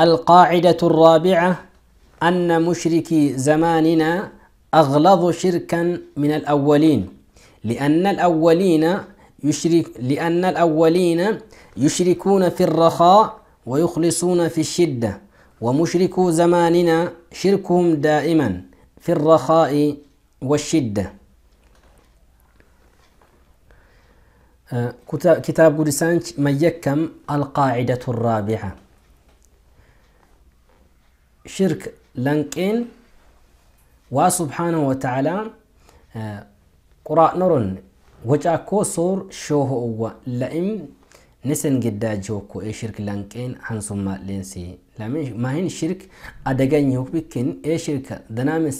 القاعدة الرابعة أن مشركي زماننا أغلظ شركا من الأولين لأن الأولين يشرك لأن الأولين يشركون في الرخاء ويخلصون في الشدة ومشركو زماننا شركهم دائما في الرخاء والشدة آه، كتاب ما يكم القاعدة الرابعة shirk lanqeen waa subhaanahu wataalaa quraa'noron wacaakoo soor shooho'owwa la'im nisen giddaajokko e shirk lanqeen hansummaa leensi mahin shirk adaganyo bikken e shirk danaamis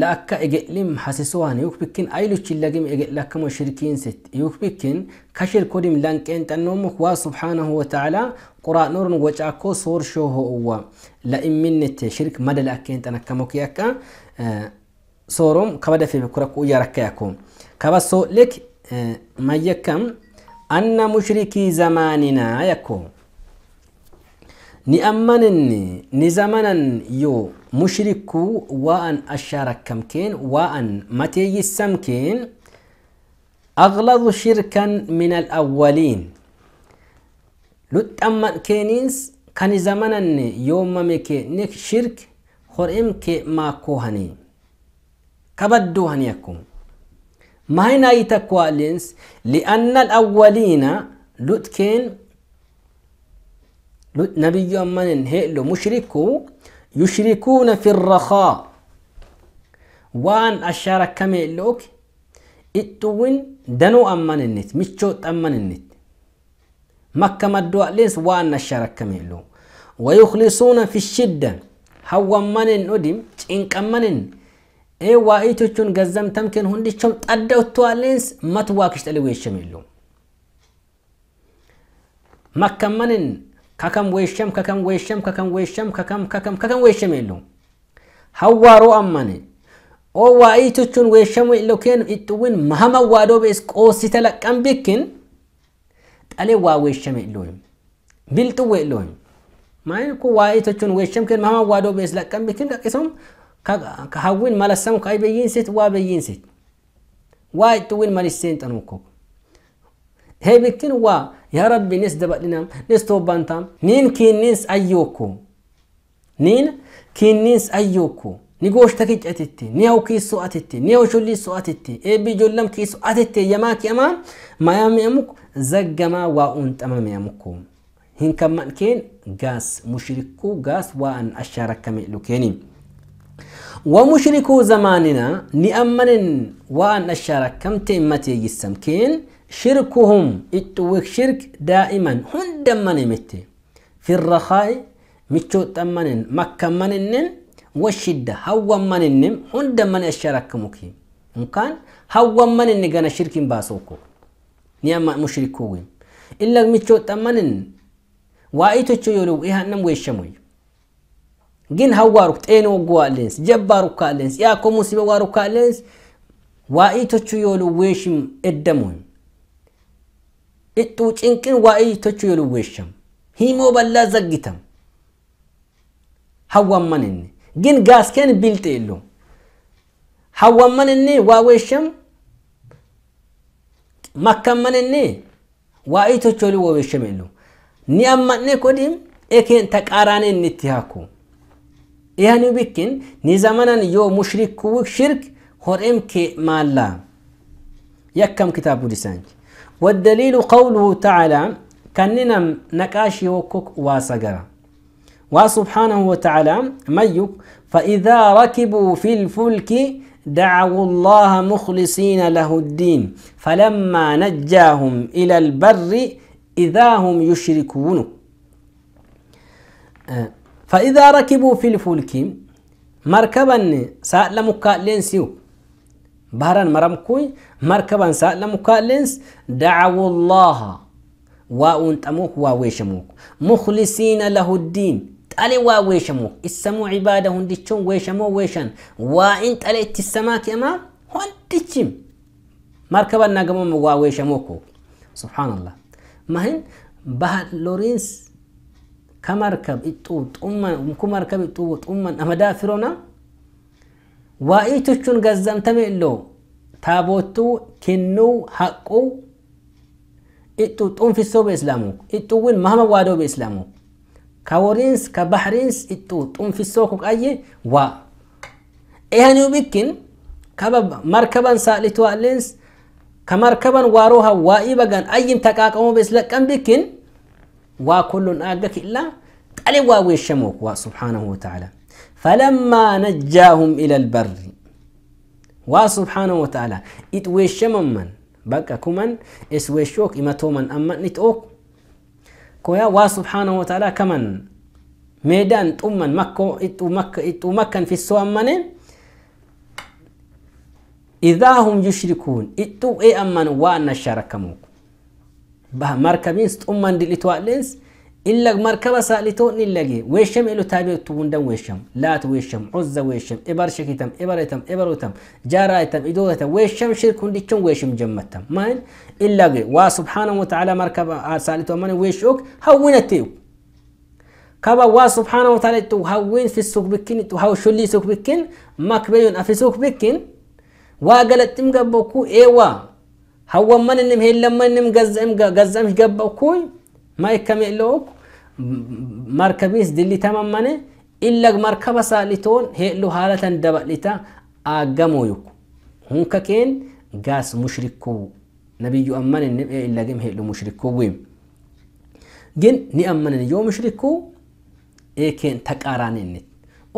ለአካ እጌዕሊም ሐሲስዋን ዩክብክን አይሉችን ለግም እጌዕላከሞ ሽርኪንስት ዩክብክን ከሽርኮድም ላንቄን ጠኖሙክ ዋ ስብሓነሁ ወተዓላ ቁራኖርን ወጫኮ ሶር ሾሆ እዋ ለእሚንት ሽርክ መደላኬን ጠነከሞክ ያካ ሶሮም ከበደፌ በኩረኩ እያረካ ያኮ ከበሶ ልክ መየከም አነ ሙሽሪኪ ዘማኒና ያኮ نأمنني نزمنا يو مشركو وأن أشارك كمكين وأن متي السمكين أغلظ شركا من الأولين لتأمن كينينس كان زمنا يوم مكي نك شرك خرم كي ما هني كبدو هنيكم ما هنا يتكوى لأن الأولين لتكين نبي من هيلو مشركو يشركون في الرخاء وان أشارك كمي لوك اتوين دنو أمان النت مشوت أمان النت مكة مدوء ليس وان أشارك كمي ويخلصون في الشدة هو من ندم إنك اي إيه وايتوچون غزم تمكن هنديچون طدو توالينس متواكش تلوي شميلو مكة منن ከከም ወይሸም ከከም ወይሸም ከከም ወይሸም ከከም ከከም ከከም ወይሸም የለውም ሀዋሮ አማነ ኦ ዋኢቶቹን ወይሸሙ ኢሎኬን ኢጡውን መሀመ ዋዶ ቤስ ቆሲ ተለቀም ቢክን ጠሌ ዋ ወይሸም የለውም ቢልጥው የለውም ማይን እኮ ዋኢቶቹን ወይሸም ከን መሀመ ዋዶ ቤስ ለቀም ቢክን ቀቂሶም ከሀዊን መለሰሙ ከአይ በይን ሴት ዋ በይን ሴት ዋ ኢጡውን መልሴን ጠኑ እኮ heebittin waa yaa rabbi nis dabadhinam nis toobbantam nin kinnis ayyookku nin kinnis ayyookku ni gooshta kic atitti ni haw kiisso atitti ni haw sholliisso atitti eebbi ijoollam kiisso atitti yamaa ki'amaa mayaa mi'amuk zaggamaa waa uunxama mi'amukku hin kamman keen gaas mushrikuu gaas waa an ashaarakkame dhukeeni ومشركو زماننا نأمن وأن أشارك كم تيمتي جسم keen. shirkuhum ittuwe shirk daa'imman hunda manimitte firrahaa micho xxammanin makka man innen washidda hawwaman inni hunda mani asharakamuki mkan gana shirkiin baasokoo niamad mushrikowin illee micho xxammanin waa'ii tochuu yooluu ihaannam weeshamuun gin hawwaruk xeenoggoo allees jabbarukaallees yaakumus ibawarukaallees waa'ii tochuu yooluu weeshii eddamuun. ittoo cinqin waa'ee tochuu yoo luweesham himoo bal'aa zaggitam hawwamman inni gin gaaskeen bilxeellu hawwamman inni waa'eesham makkamman inni waa'ee tochuu yoo luweesham illu ni ammanne kodhim ekeen taqaaraan inni itti haaku ihani bikkin ni zamanan yoo mushrikuu shirk horeem kee maallaa yakkam kitaabu disaanchi والدليل قوله تعالى كننا نكاشي وكوك واسقرا وسبحانه وتعالى ميك فإذا ركبوا في الفلك دعوا الله مخلصين له الدين فلما نجاهم إلى البر إذا هم يشركون أه، فإذا ركبوا في الفلك مركبا سألمك لينسيو بهران كوي مركبا سالمك مكالنس دعوا الله واون تموك واويشموك مخلصين له الدين تالي واويشموك اسمو عباده هندشون ويشمو ويشان وانت علي السماك اما هندشم مركبا ناقمم واويشموك سبحان الله مهن بها لورينس كمركب اتوت تؤمن كمركب اتوت تؤمن اما دافرونا ዋኢቶቹን ገዘምተም የሎ ታቦቱ ኪኑ ሐቁ ኢጡ ጡንፊሶ በእስላሙ ኢጡውን ማህመ ዋዶ በእስላሙ ከወሪንስ ከባሕሪንስ ኢጡ ጡንፊሶ ኩቃየ ዋ ኤህኒው ብክን መርከበን ሳሊትዋሌንስ ከመርከበን ዋሮሃ ዋኢ በጋን አይም ተቃቀሞ በስለቀም ብክን وا كل آجك إلا قال وا ويشموك وا سبحانه وتعالى فلما نجاهم إلى البر وسبحانه وتعالى إت إتوشمم من بقى إس إسوشوك إما تومن أما نتوك كويا وسبحانه وتعالى كمان ميدان تؤمن مكو إتو مكة إتو مكن في السوء أمنين إذا هم يشركون إتو إي أمن وأن شاركموك بها مركبين ستؤمن دي لتوالينس إلا مركبة سالتون إلا جي ويشم إلو تابيو تبون دم ويشم لات ويشم عزة ويشم إبر شكيتم إبر يتم إبر يتم جارا يتم إدوغة يتم ويشم شركون ديتشون ويشم جمتم ماين إلا جي وسبحانه وتعالى مركبة آه، سالتون من ويشوك هون التيو كبا وا سبحانه وتعالى تو هوين في السوق بكين تو هو شلي سوق بكين مكبيون في سوق بكين واغلتم قبوكو ايوا هو من نم هي لما نم غزم غزم قبوكو ما يكمل لوك markabiis dilli tamammane illag markaba saalitoon heedhu haalatan dabalita aaggamoo yuku hunka keen gaas mushrikuu nabiyyu ammanin nim'e illagim heedhu mushrikuu wim gin ni ammanin yoo mushrikuu eekeen taqaaraan innit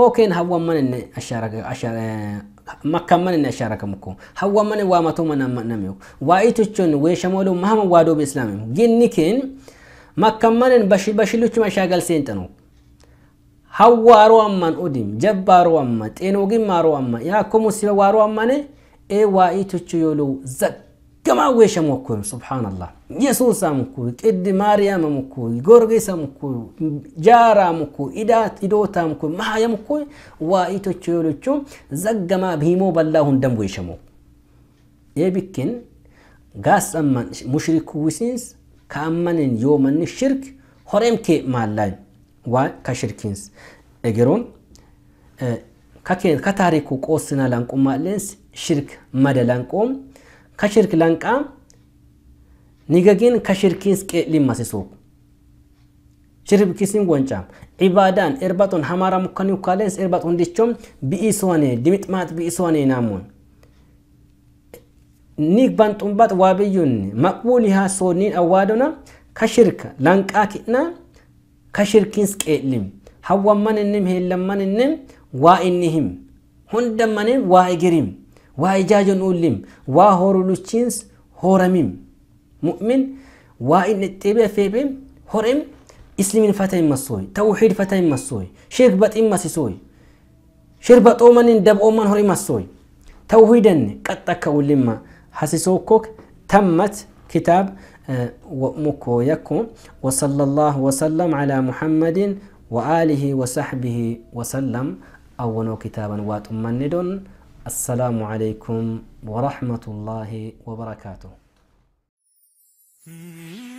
ookeen hawwammanin makkammanin ashaarakamuko hawwammanin waamatuman ammanamyo waa ituchon weeshamooluu mahama waadoobi islaamim ni keen መከመንን በሽሎች መሻገል ሴንጥ ነው ሀዋሮ አማን ኡዲም ጀባሮ አማ ጤኖግም ማሮ አማ ያኮሙ ሲበዋሮ አማኔ ኤ ዋኢቶቹ የሎው ዘገማ ዌሸሞኩን ስብሓንላህ የሱስ አምኩ ቅድ ማርያም አምኩ ጎርጌስ አምኩ ጃራ አምኩ ኢዶታ አምኩ ማሃየምኩ ዋኢቶቹ የሎቹ ዘገማ ቢሞ በላሁን ደም ዌሸሞ ኤ ቢክን ጋስ አማን ሙሽሪኩ ዊሲንስ kaammanin yoo manni shirk horeem kee maallaan waa ka shirkiins egeroon kakeen ka taariku qoosina lanqummaa ileens shirk mada lanqoom ka shirk lanqaa nigagin ka shirkiins qeellin masisuuf shirkisin wancaam cibaadaan erbaton hamaara mukkanii ukkaalens erbat hundichom bi'ii soonee dimixmaat bi'ii soonee naamuun ni banxumbat waabiyyun maqbulihaa sooniin awwaadona ka shirka lanqaa ki'na ka shirkiins qeellim hawwamman innim heellamman waa inni him hundammanin waa igirim waa ijaajon ullim waa horuluchiins horamim mu'min waa inni xibee feebim horim islimin fata himassoy tawxiid fata himassoy shirk baximmasisooy shirba xoomanin dab'oomman horimassoy tawhiidanne qaxxakka ullimmaa حسسوكوك تمت كتاب آه، ومكو يكو وصلى الله وسلم على محمد وآله وصحبه وسلم أول كتابا واتمند السلام عليكم ورحمة الله وبركاته hmm.